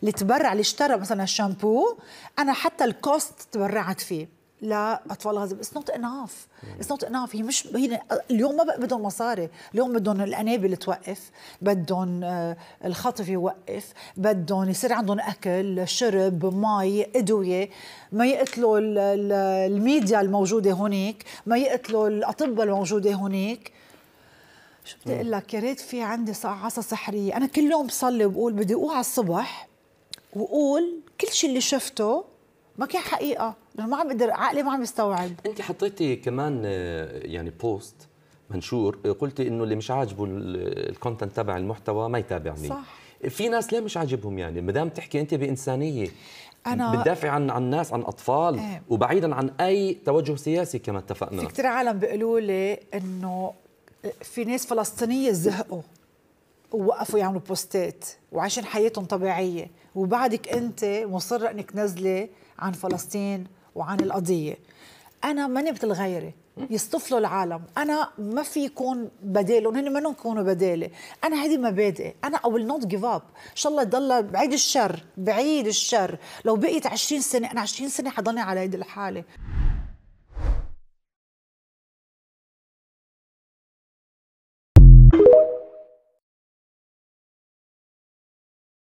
اللي تبرع اللي اشترى مثلا الشامبو انا حتى الكوست تبرعت فيه لاطفال غزه اتس نوت اناف اتس نوت اناف هي مش هي اليوم ما بدهم مصاري اليوم بدهم القنابل توقف بدهم آه، الخطف يوقف بدهم يصير عندهم اكل شرب مي ادويه ما يقتلوا الميديا الموجوده هونيك ما يقتلوا الاطباء الموجوده هونيك شو بدي اقول لك يا ريت في عندي عصا سحريه انا كل يوم بصلي وبقول بدي اوعى الصبح وقول كل شيء اللي شفته ما كان حقيقه لانه ما عم بقدر عقلي ما عم يستوعب انت حطيتي كمان آه، يعني بوست منشور آه، قلتي انه اللي مش عاجبه الكونتنت تبع المحتوى ما يتابعني صح في ناس ليه مش عاجبهم يعني ما دام تحكي انت بانسانيه أنا بتدافع عن عن ناس عن اطفال ايه. وبعيدا عن اي توجه سياسي كما اتفقنا في كثير عالم بيقولوا لي انه في ناس فلسطينيه زهقوا ووقفوا يعملوا بوستات وعايشين حياتهم طبيعيه وبعدك انت مصره انك نازله عن فلسطين وعن القضيه انا ماني مثل غيري يصطفلوا العالم انا ما في يكون بدالهم هن ما يكونوا بدالي انا هذه مبادئ انا او ويل نوت جيف اب ان شاء الله يضل بعيد الشر بعيد الشر لو بقيت 20 سنه انا 20 سنه حضلني على هيدي الحاله